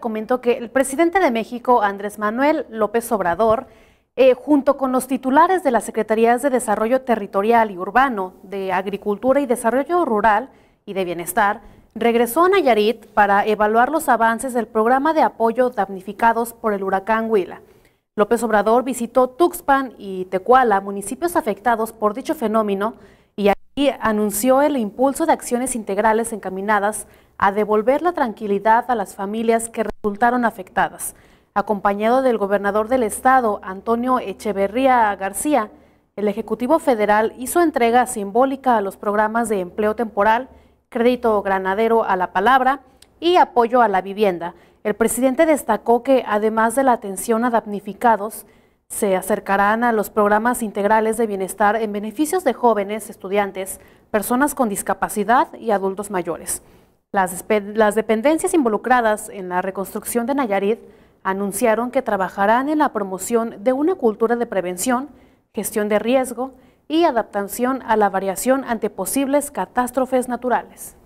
comentó que el presidente de México, Andrés Manuel López Obrador, eh, junto con los titulares de las Secretarías de Desarrollo Territorial y Urbano, de Agricultura y Desarrollo Rural y de Bienestar, regresó a Nayarit para evaluar los avances del programa de apoyo damnificados por el huracán Huila. López Obrador visitó Tuxpan y Tecuala, municipios afectados por dicho fenómeno, anunció el impulso de acciones integrales encaminadas a devolver la tranquilidad a las familias que resultaron afectadas. Acompañado del gobernador del estado, Antonio Echeverría García, el Ejecutivo Federal hizo entrega simbólica a los programas de empleo temporal, crédito granadero a la palabra y apoyo a la vivienda. El presidente destacó que, además de la atención a damnificados, se acercarán a los programas integrales de bienestar en beneficios de jóvenes, estudiantes, personas con discapacidad y adultos mayores. Las, las, dependencias involucradas en la reconstrucción de Nayarit anunciaron que trabajarán en la promoción de una cultura de prevención, gestión de riesgo y adaptación a la variación ante posibles catástrofes naturales.